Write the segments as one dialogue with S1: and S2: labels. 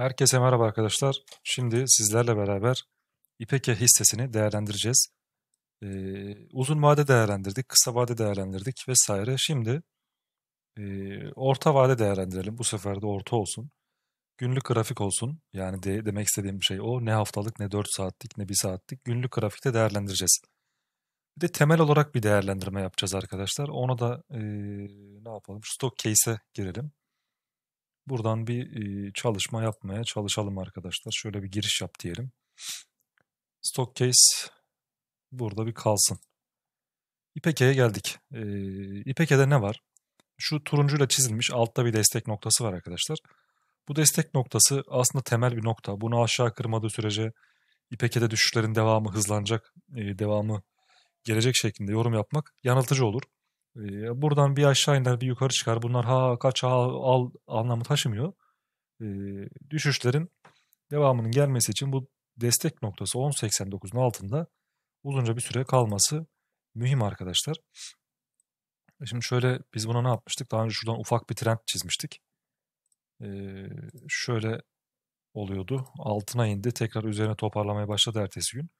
S1: Herkese merhaba arkadaşlar. Şimdi sizlerle beraber İpeke hissesini değerlendireceğiz. Ee, uzun vade değerlendirdik, kısa vade değerlendirdik vesaire. Şimdi e, orta vade değerlendirelim. Bu sefer de orta olsun. Günlük grafik olsun. Yani de, demek istediğim şey o. Ne haftalık, ne 4 saatlik, ne 1 saatlik günlük grafikte değerlendireceğiz. Bir de temel olarak bir değerlendirme yapacağız arkadaşlar. Ona da e, ne yapalım? Stock case'e girelim. Buradan bir çalışma yapmaya çalışalım arkadaşlar. Şöyle bir giriş yap diyelim. Stock case burada bir kalsın. İpeke'ye geldik. İpeke'de ne var? Şu turuncuyla çizilmiş altta bir destek noktası var arkadaşlar. Bu destek noktası aslında temel bir nokta. Bunu aşağı kırmadığı sürece İpeke'de düşüşlerin devamı hızlanacak, devamı gelecek şeklinde yorum yapmak yanıltıcı olur. E, buradan bir aşağı iner bir yukarı çıkar. Bunlar ha kaç ha al anlamı taşımıyor. E, düşüşlerin devamının gelmesi için bu destek noktası 10.89'un altında uzunca bir süre kalması mühim arkadaşlar. E, şimdi şöyle biz buna ne yapmıştık? Daha önce şuradan ufak bir trend çizmiştik. Ee, şöyle oluyordu. Altına indi. Tekrar üzerine toparlamaya başladı ertesi gün.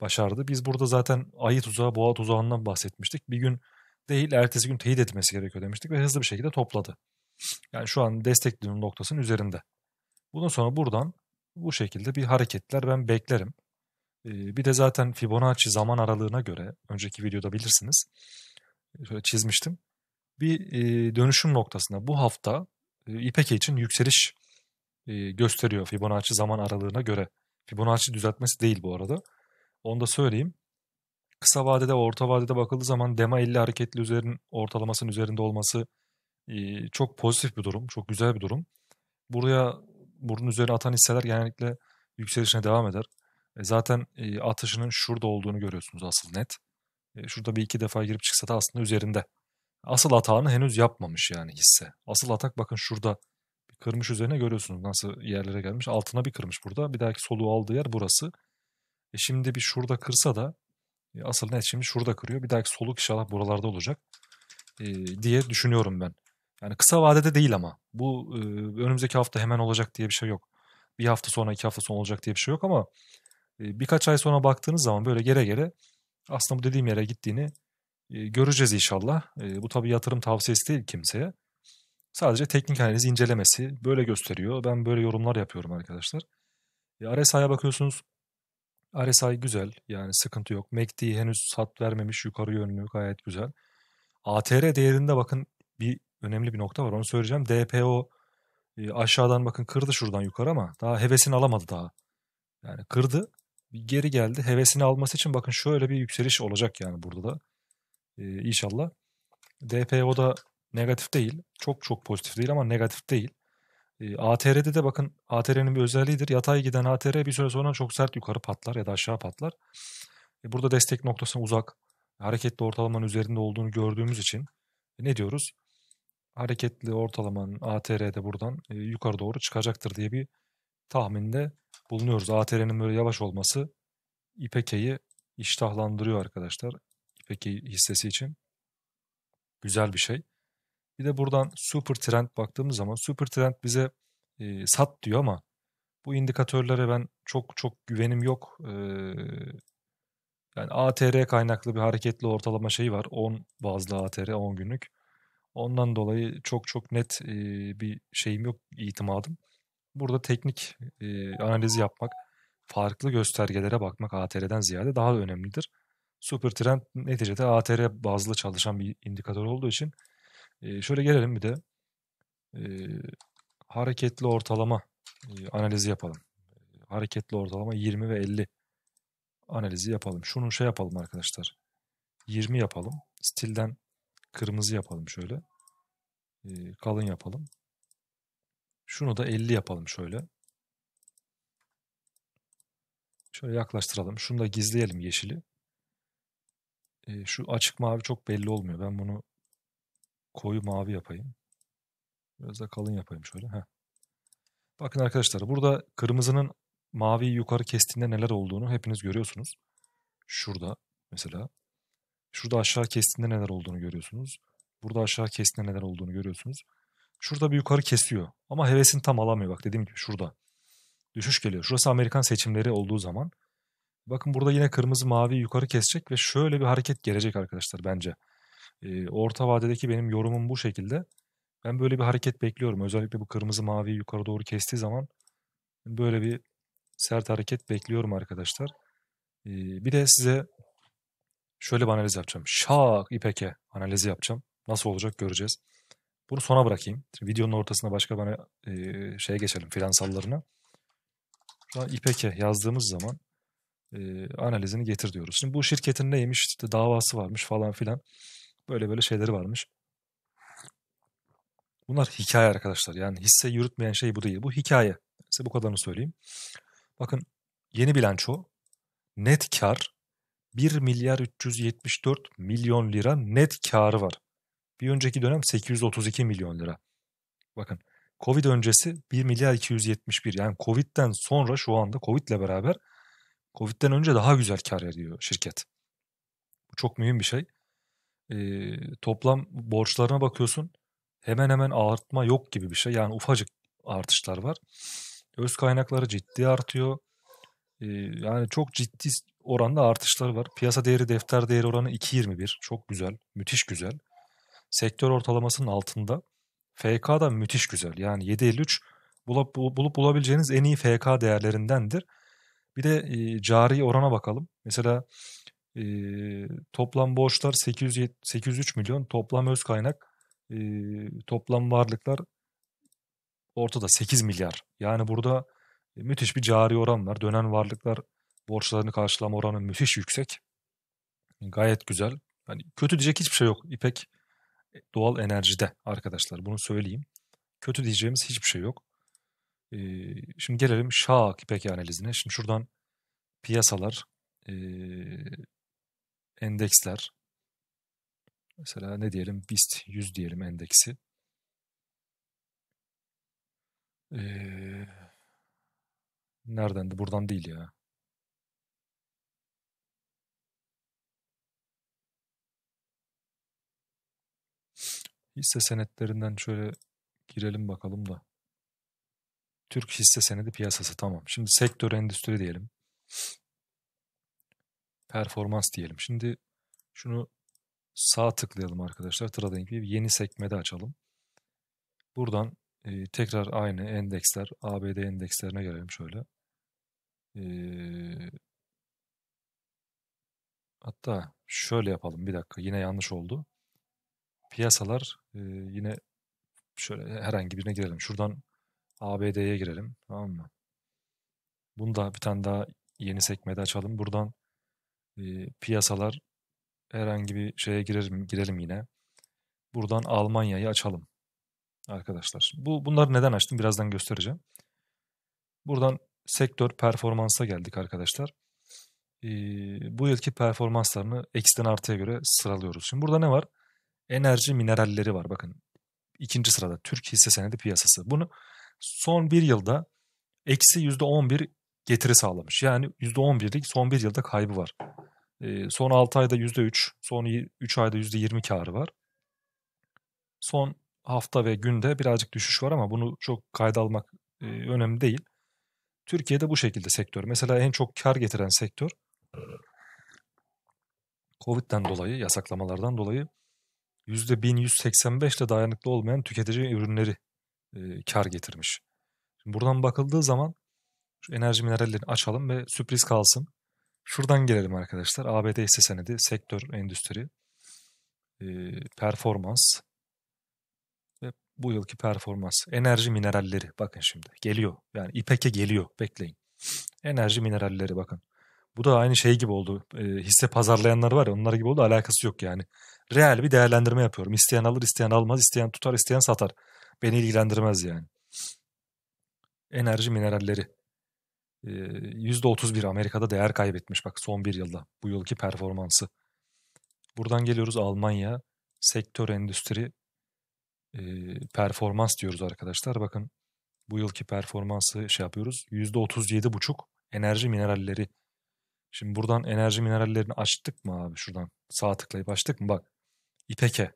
S1: Başardı. Biz burada zaten ayı tuzağı, boğa tuzağından bahsetmiştik. Bir gün değil ertesi gün teyit etmesi gerekiyor demiştik ve hızlı bir şekilde topladı. Yani şu an desteklediğim noktasının üzerinde. Bundan sonra buradan bu şekilde bir hareketler ben beklerim. Ee, bir de zaten Fibonacci zaman aralığına göre önceki videoda bilirsiniz. Şöyle çizmiştim. Bir e, dönüşüm noktasında bu hafta e, İpek için yükseliş e, gösteriyor Fibonacci zaman aralığına göre. Fibonacci düzeltmesi değil bu arada. Onu da söyleyeyim kısa vadede orta vadede bakıldığı zaman DEMA 50 hareketli üzerin ortalamasının üzerinde olması çok pozitif bir durum. Çok güzel bir durum. Buraya bunun üzerine atan hisseler genellikle yükselişine devam eder. E, zaten atışının şurada olduğunu görüyorsunuz asıl net. E, şurada bir iki defa girip çıksa da aslında üzerinde. Asıl atağını henüz yapmamış yani hisse. Asıl atak bakın şurada kırmış üzerine görüyorsunuz nasıl yerlere gelmiş. Altına bir kırmış burada. Bir dahaki soluğu aldığı yer burası. E şimdi bir şurada kırsa da e, asıl net şimdi şurada kırıyor. Bir dahaki soluk inşallah buralarda olacak e, diye düşünüyorum ben. Yani kısa vadede değil ama. Bu e, önümüzdeki hafta hemen olacak diye bir şey yok. Bir hafta sonra, iki hafta sonra olacak diye bir şey yok ama birkaç ay sonra baktığınız zaman böyle gere gere aslında bu dediğim yere gittiğini e, göreceğiz inşallah. bu tabii yatırım tavsiyesi değil kimseye. Sadece teknik analiz incelemesi böyle gösteriyor. Ben böyle yorumlar yapıyorum arkadaşlar. E, bakıyorsunuz RSI güzel yani sıkıntı yok. MACD e henüz sat vermemiş yukarı yönlü gayet güzel. ATR değerinde bakın bir önemli bir nokta var onu söyleyeceğim. DPO e, aşağıdan bakın kırdı şuradan yukarı ama daha hevesini alamadı daha. Yani kırdı geri geldi. Hevesini alması için bakın şöyle bir yükseliş olacak yani burada da. Ee, inşallah. DPO da negatif değil. Çok çok pozitif değil ama negatif değil. E, ATR'de de bakın ATR'nin bir özelliğidir. Yatay giden ATR bir süre sonra çok sert yukarı patlar ya da aşağı patlar. E, burada destek noktasına uzak, hareketli ortalamanın üzerinde olduğunu gördüğümüz için e, ne diyoruz? Hareketli ortalamanın ATR'de buradan e, yukarı doğru çıkacaktır diye bir tahminde bulunuyoruz. ATR'nin böyle yavaş olması İpek'i iştahlandırıyor arkadaşlar. İpek hissesi için güzel bir şey. Bir de buradan Super Trend baktığımız zaman Super Trend bize e, sat diyor ama bu indikatörlere ben çok çok güvenim yok. E, yani ATR kaynaklı bir hareketli ortalama şeyi var. 10 bazlı ATR 10 günlük. Ondan dolayı çok çok net e, bir şeyim yok itimadım. Burada teknik e, analizi yapmak, farklı göstergelere bakmak ATR'den ziyade daha da önemlidir. Super Trend neticede ATR bazlı çalışan bir indikatör olduğu için e, şöyle gelelim bir de e, hareketli ortalama e, analizi yapalım. hareketli ortalama 20 ve 50 analizi yapalım. Şunu şey yapalım arkadaşlar. 20 yapalım. Stilden kırmızı yapalım şöyle. E, kalın yapalım. Şunu da 50 yapalım şöyle. Şöyle yaklaştıralım. Şunu da gizleyelim yeşili. E, şu açık mavi çok belli olmuyor. Ben bunu koyu mavi yapayım. Biraz da kalın yapayım şöyle. Heh. Bakın arkadaşlar burada kırmızının mavi yukarı kestiğinde neler olduğunu hepiniz görüyorsunuz. Şurada mesela. Şurada aşağı kestiğinde neler olduğunu görüyorsunuz. Burada aşağı kestiğinde neler olduğunu görüyorsunuz. Şurada bir yukarı kesiyor. Ama hevesini tam alamıyor. Bak dediğim gibi şurada. Düşüş geliyor. Şurası Amerikan seçimleri olduğu zaman. Bakın burada yine kırmızı mavi yukarı kesecek ve şöyle bir hareket gelecek arkadaşlar bence. E, orta vadedeki benim yorumum bu şekilde. Ben böyle bir hareket bekliyorum. Özellikle bu kırmızı mavi yukarı doğru kestiği zaman böyle bir sert hareket bekliyorum arkadaşlar. E, bir de size şöyle bir analiz yapacağım. Şak İpek'e analizi yapacağım. Nasıl olacak göreceğiz. Bunu sona bırakayım. videonun ortasında başka bana e, şeye geçelim finansallarına. Şu an İpek'e yazdığımız zaman e, analizini getir diyoruz. Şimdi bu şirketin neymiş? İşte davası varmış falan filan. Böyle böyle şeyleri varmış. Bunlar hikaye arkadaşlar. Yani hisse yürütmeyen şey bu değil. Bu hikaye. Size bu kadarını söyleyeyim. Bakın yeni bilanço net kar 1 milyar 374 milyon lira net karı var. Bir önceki dönem 832 milyon lira. Bakın Covid öncesi 1 milyar 271 yani Covid'den sonra şu anda Covid'le beraber Covid'den önce daha güzel kar ediyor şirket. Bu çok mühim bir şey e, toplam borçlarına bakıyorsun hemen hemen artma yok gibi bir şey. Yani ufacık artışlar var. Öz kaynakları ciddi artıyor. E, yani çok ciddi oranda artışlar var. Piyasa değeri defter değeri oranı 2.21. Çok güzel. Müthiş güzel. Sektör ortalamasının altında. FK da müthiş güzel. Yani 7.53 bulup, bulup bulabileceğiniz en iyi FK değerlerindendir. Bir de e, cari orana bakalım. Mesela e, toplam borçlar 800, 803 milyon. Toplam öz kaynak, e, toplam varlıklar ortada 8 milyar. Yani burada e, müthiş bir cari oran var. Dönen varlıklar borçlarını karşılama oranı müthiş yüksek. Gayet güzel. Hani kötü diyecek hiçbir şey yok. İpek e, doğal enerjide arkadaşlar bunu söyleyeyim. Kötü diyeceğimiz hiçbir şey yok. Ee, şimdi gelelim Şah İpek analizine. Şimdi şuradan piyasalar e, endeksler. Mesela ne diyelim? BIST 100 diyelim endeksi. Ee, nereden de buradan değil ya. Hisse senetlerinden şöyle girelim bakalım da. Türk hisse senedi piyasası tamam. Şimdi sektör endüstri diyelim performans diyelim. Şimdi şunu sağ tıklayalım arkadaşlar. Trading View yeni sekmede açalım. Buradan e, tekrar aynı endeksler, ABD endekslerine gelelim şöyle. E, hatta şöyle yapalım bir dakika yine yanlış oldu. Piyasalar e, yine şöyle herhangi birine girelim. Şuradan ABD'ye girelim tamam mı? Bunu da bir tane daha yeni sekmede açalım. Buradan e, piyasalar herhangi bir şeye girelim, girelim yine. Buradan Almanya'yı açalım arkadaşlar. Bu bunları neden açtım birazdan göstereceğim. Buradan sektör performansa geldik arkadaşlar. Ee, bu yılki performanslarını eksiden artıya göre sıralıyoruz. Şimdi burada ne var? Enerji mineralleri var. Bakın ikinci sırada Türk hisse senedi piyasası. Bunu son bir yılda eksi yüzde on bir getiri sağlamış. Yani %11'lik son bir yılda kaybı var. E, son 6 ayda %3, son 3 ayda %20 karı var. Son hafta ve günde birazcık düşüş var ama bunu çok kayda almak e, önemli değil. Türkiye'de bu şekilde sektör. Mesela en çok kar getiren sektör Covid'den dolayı, yasaklamalardan dolayı %1185 ile dayanıklı olmayan tüketici ürünleri e, kar getirmiş. Şimdi buradan bakıldığı zaman şu enerji minerallerini açalım ve sürpriz kalsın. Şuradan gelelim arkadaşlar. ABD hisse senedi, sektör, endüstri, e, performans ve bu yılki performans. Enerji mineralleri bakın şimdi geliyor. Yani İpek'e geliyor bekleyin. Enerji mineralleri bakın. Bu da aynı şey gibi oldu. E, hisse pazarlayanlar var ya onlar gibi oldu alakası yok yani. Real bir değerlendirme yapıyorum. İsteyen alır, isteyen almaz, isteyen tutar, isteyen satar. Beni ilgilendirmez yani. Enerji mineralleri e, %31 Amerika'da değer kaybetmiş bak son bir yılda bu yılki performansı. Buradan geliyoruz Almanya sektör endüstri e, performans diyoruz arkadaşlar. Bakın bu yılki performansı şey yapıyoruz %37,5 enerji mineralleri. Şimdi buradan enerji minerallerini açtık mı abi şuradan sağ tıklayıp açtık mı bak İpek'e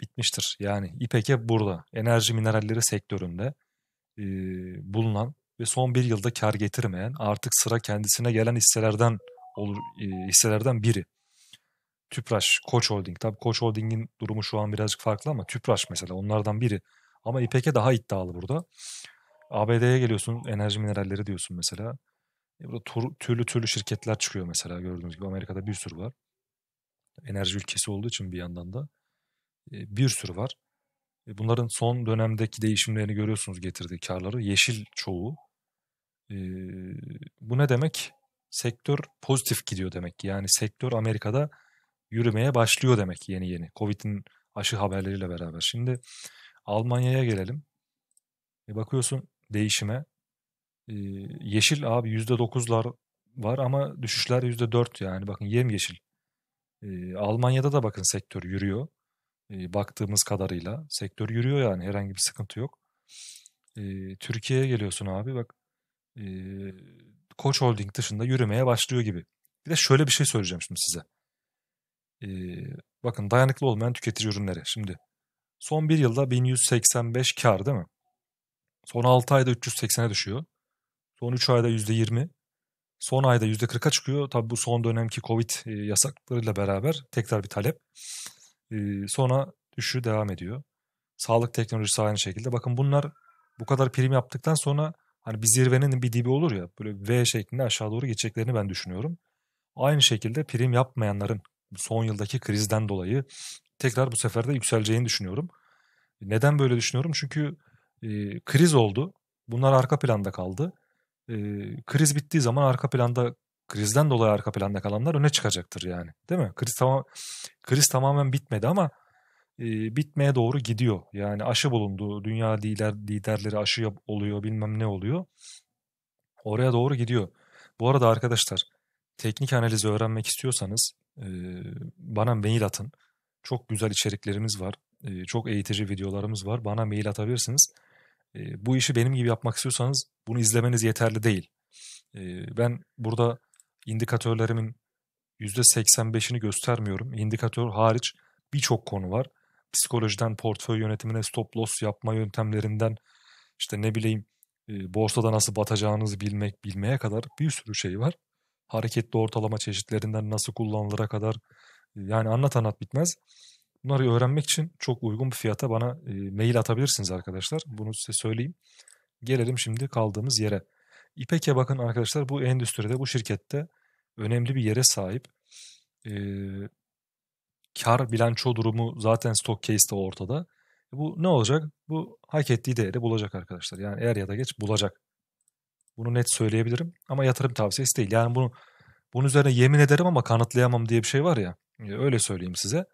S1: bitmiştir. Yani İpek'e burada enerji mineralleri sektöründe e, bulunan ve son bir yılda kar getirmeyen artık sıra kendisine gelen hisselerden olur e, hisselerden biri. Tüpraş, Koç Holding. Tabii Koç Holding'in durumu şu an birazcık farklı ama Tüpraş mesela onlardan biri. Ama İpek'e daha iddialı burada. ABD'ye geliyorsun enerji mineralleri diyorsun mesela. E, burada türlü türlü şirketler çıkıyor mesela gördüğünüz gibi Amerika'da bir sürü var. Enerji ülkesi olduğu için bir yandan da e, bir sürü var. E bunların son dönemdeki değişimlerini görüyorsunuz getirdiği karları. Yeşil çoğu bu ne demek? Sektör pozitif gidiyor demek. Yani sektör Amerika'da yürümeye başlıyor demek yeni yeni. Covid'in aşı haberleriyle beraber. Şimdi Almanya'ya gelelim. E bakıyorsun değişime. E, yeşil abi %9'lar var ama düşüşler %4 yani bakın yemyeşil. E, Almanya'da da bakın sektör yürüyor. E, baktığımız kadarıyla sektör yürüyor yani herhangi bir sıkıntı yok. E, Türkiye'ye geliyorsun abi bak e, Koç Holding dışında yürümeye başlıyor gibi. Bir de şöyle bir şey söyleyeceğim şimdi size. bakın dayanıklı olmayan tüketici ürünleri. Şimdi son bir yılda 1185 kar değil mi? Son 6 ayda 380'e düşüyor. Son 3 ayda %20. Son ayda %40'a çıkıyor. Tabi bu son dönemki Covid yasaklarıyla beraber tekrar bir talep. Ee, sonra düşüşü devam ediyor. Sağlık teknolojisi aynı şekilde. Bakın bunlar bu kadar prim yaptıktan sonra Hani bir zirvenin bir dibi olur ya böyle V şeklinde aşağı doğru geçeceklerini ben düşünüyorum. Aynı şekilde prim yapmayanların son yıldaki krizden dolayı tekrar bu sefer de yükseleceğini düşünüyorum. Neden böyle düşünüyorum? Çünkü e, kriz oldu. Bunlar arka planda kaldı. E, kriz bittiği zaman arka planda krizden dolayı arka planda kalanlar öne çıkacaktır yani. Değil mi? Kriz tamam kriz tamamen bitmedi ama e, bitmeye doğru gidiyor. Yani aşı bulundu. Dünya lider, liderleri aşı oluyor bilmem ne oluyor. Oraya doğru gidiyor. Bu arada arkadaşlar teknik analizi öğrenmek istiyorsanız e, bana mail atın. Çok güzel içeriklerimiz var. E, çok eğitici videolarımız var. Bana mail atabilirsiniz. E, bu işi benim gibi yapmak istiyorsanız bunu izlemeniz yeterli değil. E, ben burada indikatörlerimin %85'ini göstermiyorum. İndikatör hariç birçok konu var psikolojiden portföy yönetimine stop loss yapma yöntemlerinden işte ne bileyim e, borsada nasıl batacağınızı bilmek bilmeye kadar bir sürü şey var. Hareketli ortalama çeşitlerinden nasıl kullanılır'a kadar e, yani anlat anlat bitmez. Bunları öğrenmek için çok uygun bir fiyata bana e, mail atabilirsiniz arkadaşlar. Bunu size söyleyeyim. Gelelim şimdi kaldığımız yere. İpek'e bakın arkadaşlar bu endüstride bu şirkette önemli bir yere sahip. Ee, kar bilanço durumu zaten stock case'te ortada. Bu ne olacak? Bu hak ettiği değeri bulacak arkadaşlar. Yani eğer ya da geç bulacak. Bunu net söyleyebilirim ama yatırım tavsiyesi değil. Yani bunu bunun üzerine yemin ederim ama kanıtlayamam diye bir şey var ya. E, öyle söyleyeyim size.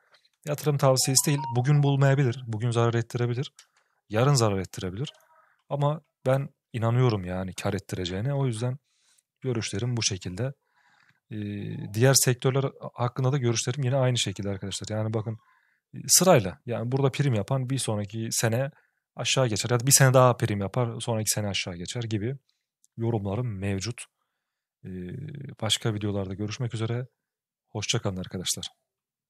S1: Yatırım tavsiyesi değil. Bugün bulmayabilir. Bugün zarar ettirebilir. Yarın zarar ettirebilir. Ama ben inanıyorum yani kar ettireceğine. O yüzden görüşlerim bu şekilde diğer sektörler hakkında da görüşlerim yine aynı şekilde arkadaşlar. Yani bakın sırayla yani burada prim yapan bir sonraki sene aşağı geçer. Ya da bir sene daha prim yapar sonraki sene aşağı geçer gibi yorumlarım mevcut. Başka videolarda görüşmek üzere. Hoşçakalın arkadaşlar.